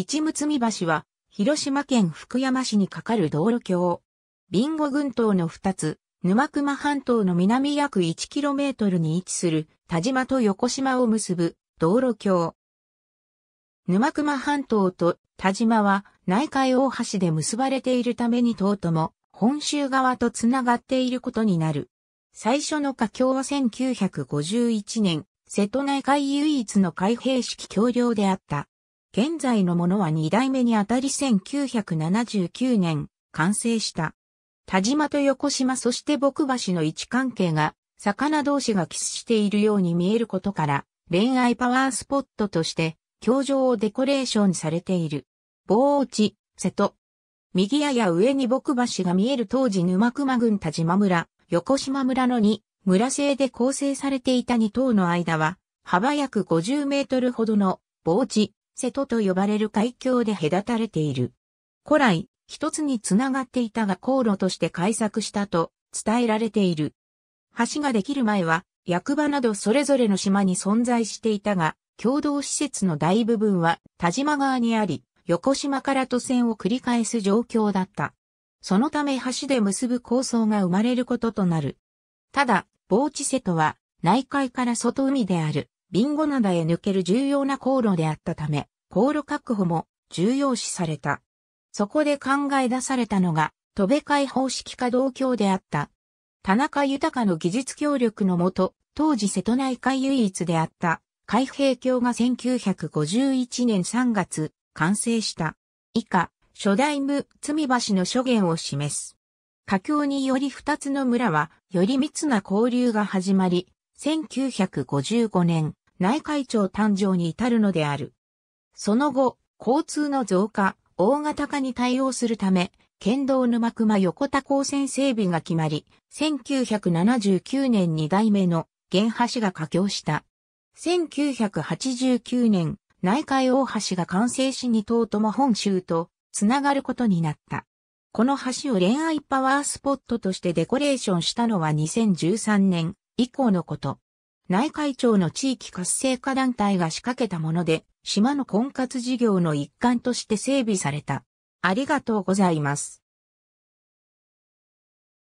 一み橋は、広島県福山市に架かる道路橋。ビンゴ群島の二つ、沼熊半島の南約 1km に位置する田島と横島を結ぶ道路橋。沼熊半島と田島は内海大橋で結ばれているために島とも本州側とつながっていることになる。最初の架橋は1951年、瀬戸内海唯一の開閉式橋梁であった。現在のものは2代目にあたり1979年完成した。田島と横島そして牧橋の位置関係が、魚同士がキスしているように見えることから、恋愛パワースポットとして、教場をデコレーションされている。棒落ち、瀬戸。右やや上に牧橋が見える当時沼熊郡田島村、横島村の2、村制で構成されていた2頭の間は、幅約50メートルほどの、防地、瀬戸と呼ばれる海峡で隔たれている。古来、一つに繋がっていたが航路として開削したと伝えられている。橋ができる前は、役場などそれぞれの島に存在していたが、共同施設の大部分は田島側にあり、横島から渡船を繰り返す状況だった。そのため橋で結ぶ構想が生まれることとなる。ただ、防地瀬戸は内海から外海である。ビンゴ灘へ抜ける重要な航路であったため、航路確保も重要視された。そこで考え出されたのが、戸部海方式化同郷であった。田中豊の技術協力のもと、当時瀬戸内海唯一であった、海兵橋が1951年3月、完成した。以下、初代無罪橋の諸言を示す。佳境により二つの村は、より密な交流が始まり、1955年、内会長誕生に至るのである。その後、交通の増加、大型化に対応するため、県道沼熊横田高線整備が決まり、1979年2代目の原橋が架橋した。1989年、内海大橋が完成しに等とも本州とつながることになった。この橋を恋愛パワースポットとしてデコレーションしたのは2013年以降のこと。内海町の地域活性化団体が仕掛けたもので、島の婚活事業の一環として整備された。ありがとうございます。